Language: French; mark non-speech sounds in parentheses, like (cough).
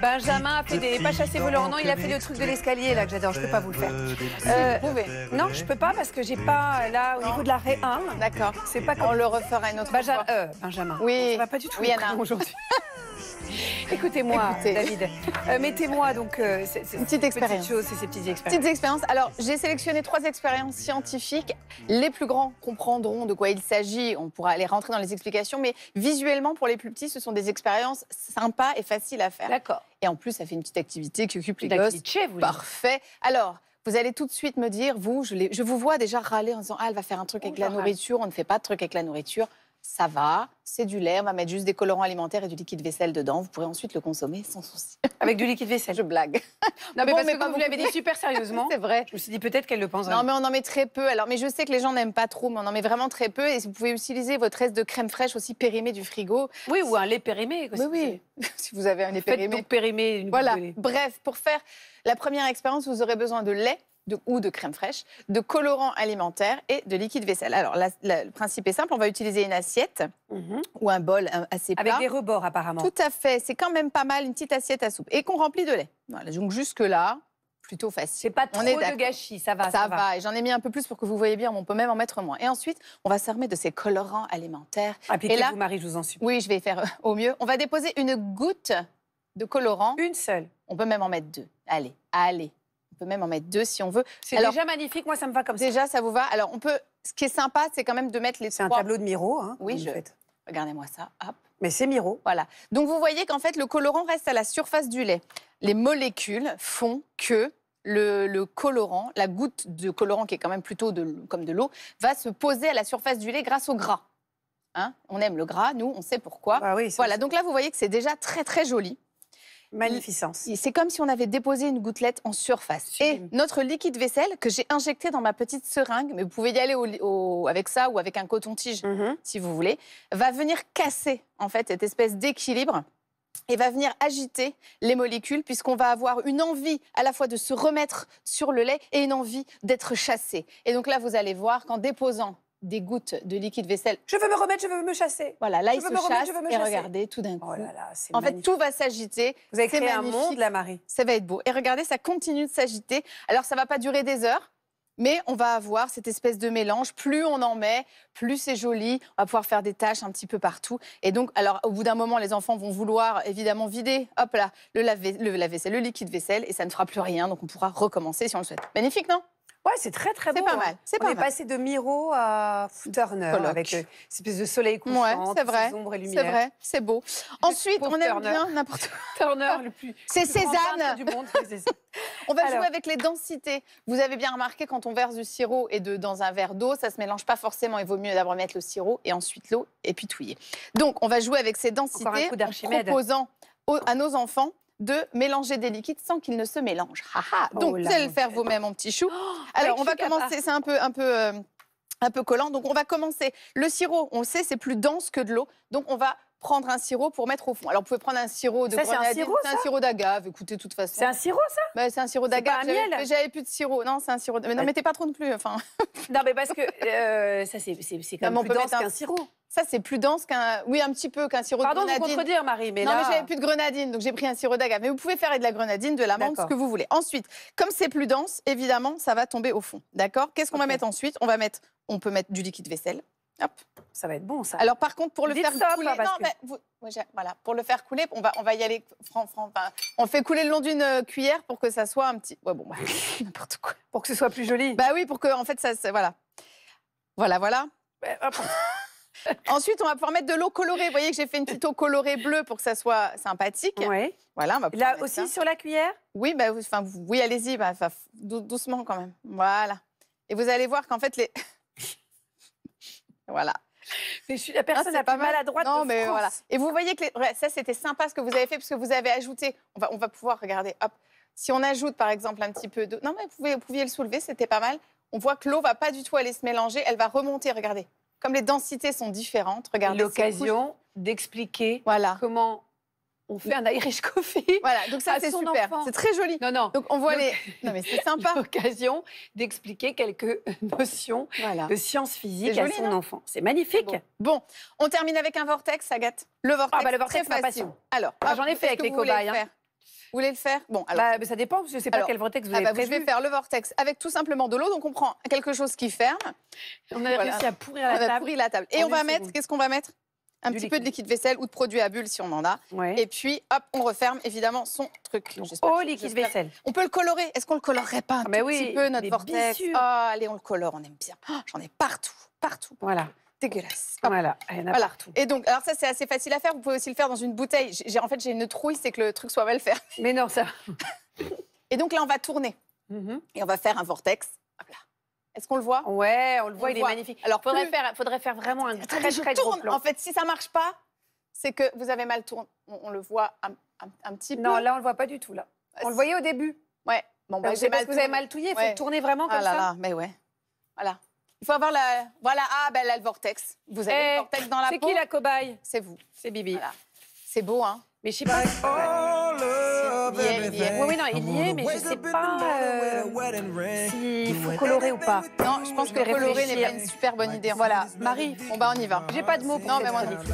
Benjamin a fait des. Pas chassé volant, non, il a fait le truc de l'escalier là que j'adore, je peux pas vous le faire. Euh, non, je peux pas parce que j'ai pas euh, là au niveau de la ré 1. D'accord. C'est pas qu'on On le refera une autre fois. Euh, Benjamin. Oui. Ça va pas du tout. Oui, aujourd'hui. (laughs) Écoutez-moi, David. Euh, Mettez-moi donc euh, ces, petite expérience. petites chose, c'est ces petites expériences. expériences. Alors, j'ai sélectionné trois expériences scientifiques. Les plus grands comprendront de quoi il s'agit. On pourra aller rentrer dans les explications, mais visuellement, pour les plus petits, ce sont des expériences sympas et faciles à faire. D'accord. Et en plus, ça fait une petite activité qui occupe les gosses. Vous Parfait. Alors, vous allez tout de suite me dire, vous, je, vous vois déjà râler en disant Ah, elle va faire un truc avec la nourriture, on ne fait pas de truc avec la nourriture ça va, c'est du lait, on va mettre juste des colorants alimentaires et du liquide vaisselle dedans. Vous pourrez ensuite le consommer sans souci. (laughs) Avec du liquide vaisselle Je blague. Non, (laughs) mais parce que vous l'avez dit super sérieusement, (laughs) c'est vrai. Je me suis dit peut-être qu'elle le pense. Non, mais on en met très peu. Alors, mais je sais que les gens n'aiment pas trop, mais on en met vraiment très peu. Et vous pouvez utiliser votre reste de crème fraîche aussi périmée du frigo. Oui, ou un lait périmé. oui, si vous avez un lait périmé. Faites périmé. voilà. Bref, pour faire la première expérience, vous aurez besoin de lait de, ou de crème fraîche, de colorants alimentaires et de liquide vaisselle. Alors, le principe est simple, on va utiliser une assiette mhm. ou un bol assez plat. Avec des rebords, apparemment. Tout à fait, c'est quand même pas mal, une petite assiette à soupe. Et qu'on remplit de lait. Voilà, donc jusque-là, plutôt facile. C'est pas trop de gâchis, ça va. Ça, va. et j'en ai mis un peu plus pour que vous voyez bien, on peut même en mettre moins. Et ensuite, on va s'armer de ces colorants alimentaires. Appliquez-vous, ah, Marie, je vous en supplie. Oui, je vais faire euh, au mieux. On va déposer une goutte de colorant. Une seule. On peut même en mettre deux. Allez, allez, peut même en mettre deux si on veut. C'est déjà magnifique, moi ça me va comme ça. Déjà, ça vous va. Alors on peut. Ce qui est sympa, c'est quand même de mettre les. C'est un tableau de Miro, hein, Oui, je... fait. Regardez-moi ça, hop. Mais c'est Miro. Voilà. Donc vous voyez qu'en fait le colorant reste à la surface du lait. Les molécules font que le, le, colorant, la goutte de colorant qui est quand même plutôt de, comme de l'eau, va se poser à la surface du lait grâce au gras. Hein on aime le gras, nous, on sait pourquoi. Bah oui, voilà, donc là, vous voyez que c'est déjà très très joli. Magnificence. C'est comme si on avait déposé une gouttelette en surface. Et notre liquide vaisselle que j'ai injecté dans ma petite seringue, mais vous pouvez y aller avec ça ou avec un coton-tige mhm. si vous voulez, va venir casser en fait cette espèce d'équilibre et va venir agiter les molécules puisqu'on va avoir une envie à la fois de se remettre sur le lait et une envie d'être chassé. Et donc là, vous allez voir qu'en déposant des gouttes de liquide vaisselle. Je veux me remettre, je veux me chasser. Voilà, là, je il se me remettre, chasse je veux me et regardez, tout d'un oh coup. en fait, tout va s'agiter. Vous avez créé un monde, la Marie. Ça va être beau. Et regardez, ça continue de s'agiter. Alors, ça va pas durer des heures. Mais on va avoir cette espèce de mélange. Plus on en met, plus c'est joli. On va pouvoir faire des tâches un petit peu partout. Et donc, alors, au bout d'un moment, les enfants vont vouloir évidemment vider, hop là, le lave le, le liquide vaisselle, et ça ne fera plus rien. Donc, on pourra recommencer si on le souhaite. Magnifique, non c'est très très beau. C'est pas hein. mal. C'est On est passé de Miro à Turner avec euh, espèce de soleil couchant, ouais, c'est vrai. et C'est vrai, c'est beau. Ensuite, on aime bien n'importe (laughs) Turner, le plus. C'est Cézanne du monde. (laughs) on va jouer avec les densités. Vous avez bien remarqué quand on verse du sirop et de dans un verre d'eau, ça ne se mélange pas forcément. Il vaut mieux d'abord mettre le sirop et ensuite l'eau et puis touiller. Donc, on va jouer avec ces densités en proposant à nos enfants de mélanger des liquides sans qu'ils ne se mélangent. Oh Donc, vous le faire vous-même, mon petit chou. Oh, Alors, on va commencer. C'est un peu, un peu. Euh, un peu collant. Donc on va commencer. Le sirop, on sait, c'est plus dense que de l'eau. Donc on va prendre un sirop pour mettre au fond. Alors, vous pouvez prendre un sirop de ça, C'est un sirop, d'agave, écoutez, de toute façon. C'est un sirop, ça bah, C'est un sirop d'agave. J'avais plus de sirop. Non, c'est un sirop. Mais non, mettez pas trop de plus. Enfin. non, mais parce que euh, ça, c'est quand même plus dense qu'un sirop. Ça, c'est plus dense qu'un. Oui, un petit peu qu'un sirop de grenadine. Pardon de contredire, Marie, mais non, là. Non, mais j'avais plus de grenadine, donc j'ai pris un sirop d'agave. Mais vous pouvez faire avec de la grenadine, de la l'amande, ce que vous voulez. Ensuite, comme c'est plus dense, évidemment, ça va tomber au fond. D'accord Qu'est-ce qu'on va mettre ensuite On va mettre. On peut mettre du liquide vaisselle. Hop. Ça va être bon, ça. Alors, par contre, pour le faire couler. non, que... Bah, voilà, pour le faire couler, on va, on va y aller. franc, on fait couler le long d'une euh, cuillère pour que ça soit un petit. Ouais, bon, (laughs) n'importe quoi. Pour que ce soit plus joli. Bah oui, pour que, en fait, ça. Voilà. Voilà, voilà. Bah, hop. (laughs) Ensuite, on va pouvoir mettre de l'eau colorée. Vous voyez que j'ai fait une petite eau colorée bleue pour que ça soit sympathique. Voilà, on va Là aussi sur la cuillère Oui, bah, enfin, oui allez-y, bah, doucement quand même. Voilà. Et vous allez voir qu'en fait, les. (laughs) voilà. Mais je suis la personne ah, la pas plus mal. maladroite non, de Et vous voyez que ça, c'était sympa ce que vous avez fait, parce que vous avez ajouté. On va, on va pouvoir regarder. Hop. Si on ajoute, par exemple, un petit peu de. Non, mais vous pouviez, le soulever, c'était pas mal. On voit que l'eau ne va pas du tout aller se mélanger, elle va remonter. Regardez comme les densités sont différentes, regardez. L'occasion d'expliquer voilà. comment on fait un Irish coffee. Voilà, donc ça c'est super, c'est très joli. Non, non. Donc on voit les. Non mais c'est sympa. (laughs) L'occasion d'expliquer quelques (laughs) notions de sciences physiques à son enfant. C'est magnifique. Bon. on termine avec un vortex, Agathe. Le vortex. Ah bah, le Passion. Alors, ah, j'en ai fait avec les cobayes. Hein. Vous voulez le faire Bon, bah, ça dépend, parce que je ne sais pas quel vortex vous ah avez Je bah, vais faire le vortex avec tout simplement de l'eau. Donc, on prend quelque chose qui ferme. On a réussi à pourrir la table. Et on, va mettre, qu'est-ce qu'on va mettre un petit peu de liquide vaisselle ou de produit à bulles si on en a. Et puis, hop, on referme évidemment son truc. oh, liquide vaisselle. On peut le colorer. Est-ce qu'on le colorerait pas un ah, petit peu, notre vortex oh, Allez, on le colore, on aime bien. Oh, j'en ai partout, partout. Voilà dégueulasse. Voilà, partout. Et donc, alors ça, c'est assez facile à faire. Vous pouvez aussi le faire dans une bouteille. J'ai, en fait, j'ai une trouille, c'est que le truc soit mal fait. Mais non, ça. et donc là, on va tourner. Mm-hmm. Et on va faire un vortex. Hop Est-ce qu'on le voit Ouais, on le voit, il est magnifique. Alors, faudrait, faire, vraiment un très, très Gros plan. En fait, si ça marche pas, c'est que vous avez mal tourné. On, le voit un, petit peu. Non, là, on le voit pas du tout, là. Ah, on le voyait au début. Ouais. Bon, bah, vous avez mal touillé. Il faut tourner vraiment ah comme ah là Là, mais ouais. Voilà. Il faut avoir la. Voilà, ah, ben, elle le vortex. Vous avez le eh, vortex dans la peau. C'est qui la cobaye C'est vous. C'est Bibi. C'est beau, hein Mais je sais pas. Il y est, il y est. Oui, oui, non, il y est, mais je sais pas euh, s'il faut colorer ou pas. Non, je pense que colorer n'est pas une super bonne idée. Voilà. Marie, bon, ben, on y va. J'ai pas de mots pour non, mais moi non plus.